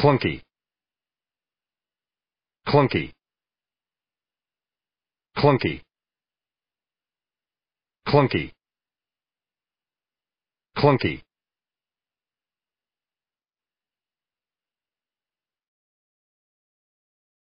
clunky, clunky, clunky, clunky, clunky.